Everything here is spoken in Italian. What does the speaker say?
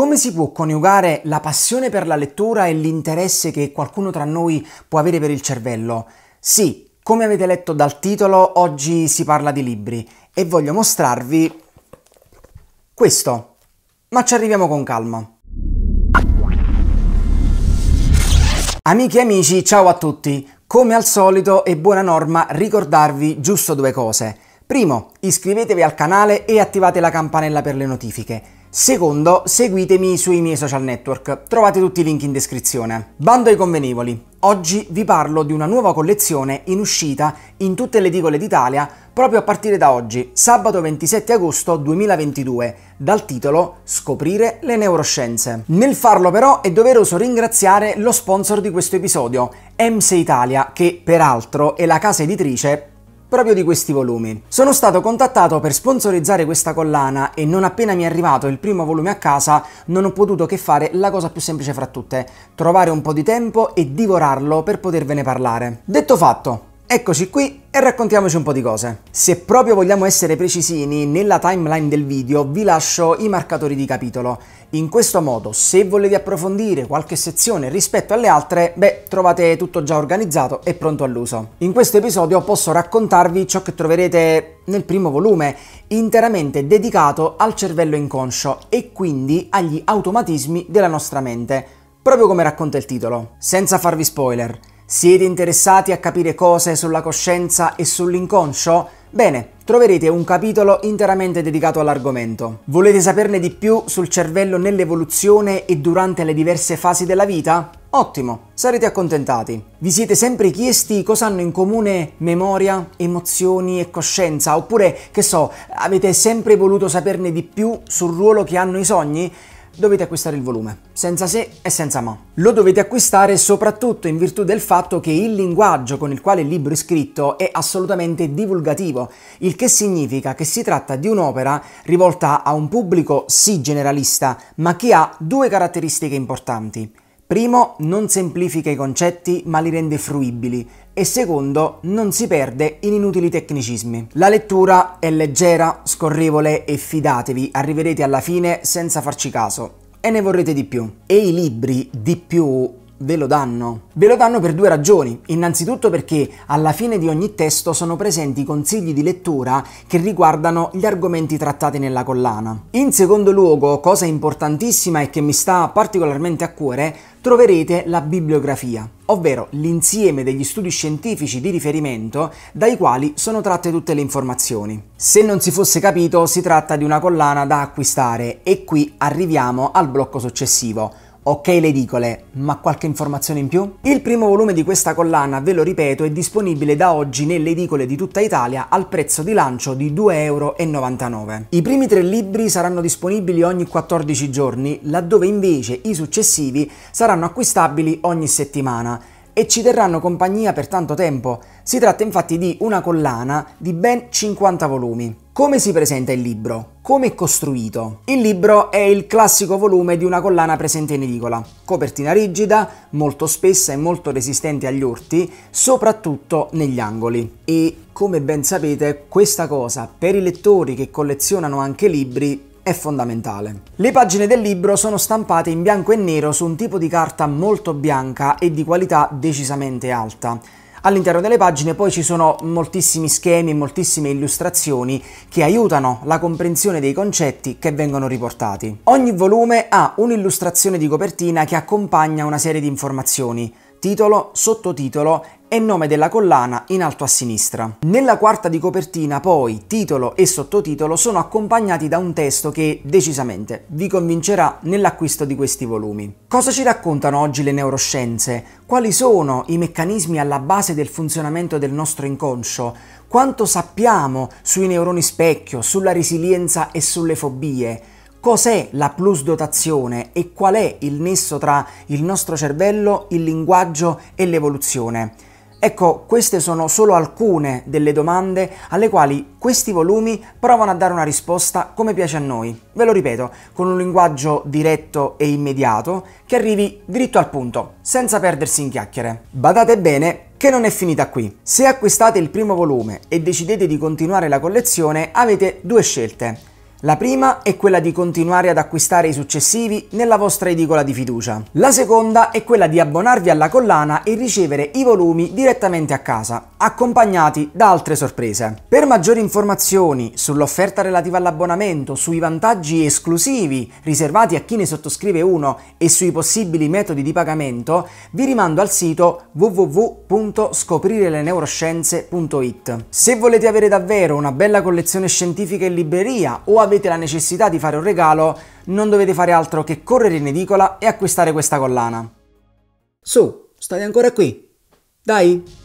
Come si può coniugare la passione per la lettura e l'interesse che qualcuno tra noi può avere per il cervello? Sì, come avete letto dal titolo, oggi si parla di libri e voglio mostrarvi questo, ma ci arriviamo con calma. Amiche e amici, ciao a tutti! Come al solito è buona norma ricordarvi giusto due cose. Primo, iscrivetevi al canale e attivate la campanella per le notifiche. Secondo, seguitemi sui miei social network, trovate tutti i link in descrizione. Bando ai convenevoli, oggi vi parlo di una nuova collezione in uscita in tutte le edicole d'Italia proprio a partire da oggi, sabato 27 agosto 2022, dal titolo Scoprire le neuroscienze. Nel farlo però è doveroso ringraziare lo sponsor di questo episodio, EMSE Italia, che peraltro è la casa editrice proprio di questi volumi. Sono stato contattato per sponsorizzare questa collana e non appena mi è arrivato il primo volume a casa non ho potuto che fare la cosa più semplice fra tutte, trovare un po' di tempo e divorarlo per potervene parlare. Detto fatto, Eccoci qui e raccontiamoci un po' di cose. Se proprio vogliamo essere precisini, nella timeline del video vi lascio i marcatori di capitolo. In questo modo, se volete approfondire qualche sezione rispetto alle altre, beh, trovate tutto già organizzato e pronto all'uso. In questo episodio posso raccontarvi ciò che troverete nel primo volume, interamente dedicato al cervello inconscio e quindi agli automatismi della nostra mente, proprio come racconta il titolo. Senza farvi spoiler, siete interessati a capire cose sulla coscienza e sull'inconscio? Bene, troverete un capitolo interamente dedicato all'argomento. Volete saperne di più sul cervello nell'evoluzione e durante le diverse fasi della vita? Ottimo, sarete accontentati. Vi siete sempre chiesti cosa hanno in comune memoria, emozioni e coscienza? Oppure, che so, avete sempre voluto saperne di più sul ruolo che hanno i sogni? dovete acquistare il volume, senza se e senza ma. Lo dovete acquistare soprattutto in virtù del fatto che il linguaggio con il quale il libro è scritto è assolutamente divulgativo, il che significa che si tratta di un'opera rivolta a un pubblico sì generalista, ma che ha due caratteristiche importanti. Primo, non semplifica i concetti ma li rende fruibili e secondo, non si perde in inutili tecnicismi. La lettura è leggera, scorrevole e fidatevi, arriverete alla fine senza farci caso e ne vorrete di più. E i libri di più ve lo danno. Ve lo danno per due ragioni. Innanzitutto perché alla fine di ogni testo sono presenti consigli di lettura che riguardano gli argomenti trattati nella collana. In secondo luogo, cosa importantissima e che mi sta particolarmente a cuore, troverete la bibliografia, ovvero l'insieme degli studi scientifici di riferimento dai quali sono tratte tutte le informazioni. Se non si fosse capito, si tratta di una collana da acquistare e qui arriviamo al blocco successivo ok le edicole, ma qualche informazione in più? Il primo volume di questa collana, ve lo ripeto, è disponibile da oggi nelle edicole di tutta Italia al prezzo di lancio di 2,99 euro. I primi tre libri saranno disponibili ogni 14 giorni, laddove invece i successivi saranno acquistabili ogni settimana e ci terranno compagnia per tanto tempo. Si tratta infatti di una collana di ben 50 volumi. Come si presenta il libro? Come è costruito? Il libro è il classico volume di una collana presente in edicola. Copertina rigida, molto spessa e molto resistente agli urti, soprattutto negli angoli. E come ben sapete, questa cosa per i lettori che collezionano anche libri è fondamentale. Le pagine del libro sono stampate in bianco e nero su un tipo di carta molto bianca e di qualità decisamente alta. All'interno delle pagine poi ci sono moltissimi schemi e moltissime illustrazioni che aiutano la comprensione dei concetti che vengono riportati. Ogni volume ha un'illustrazione di copertina che accompagna una serie di informazioni, titolo, sottotitolo e nome della collana in alto a sinistra. Nella quarta di copertina poi titolo e sottotitolo sono accompagnati da un testo che decisamente vi convincerà nell'acquisto di questi volumi. Cosa ci raccontano oggi le neuroscienze? Quali sono i meccanismi alla base del funzionamento del nostro inconscio? Quanto sappiamo sui neuroni specchio, sulla resilienza e sulle fobie? Cos'è la plus dotazione e qual è il nesso tra il nostro cervello, il linguaggio e l'evoluzione? Ecco, queste sono solo alcune delle domande alle quali questi volumi provano a dare una risposta come piace a noi. Ve lo ripeto, con un linguaggio diretto e immediato che arrivi dritto al punto, senza perdersi in chiacchiere. Badate bene che non è finita qui. Se acquistate il primo volume e decidete di continuare la collezione, avete due scelte la prima è quella di continuare ad acquistare i successivi nella vostra edicola di fiducia. La seconda è quella di abbonarvi alla collana e ricevere i volumi direttamente a casa, accompagnati da altre sorprese. Per maggiori informazioni sull'offerta relativa all'abbonamento, sui vantaggi esclusivi riservati a chi ne sottoscrive uno e sui possibili metodi di pagamento, vi rimando al sito www.scoprireleneuroscienze.it. Se volete avere davvero una bella collezione scientifica in libreria o avere avete la necessità di fare un regalo, non dovete fare altro che correre in edicola e acquistare questa collana. Su, state ancora qui? Dai,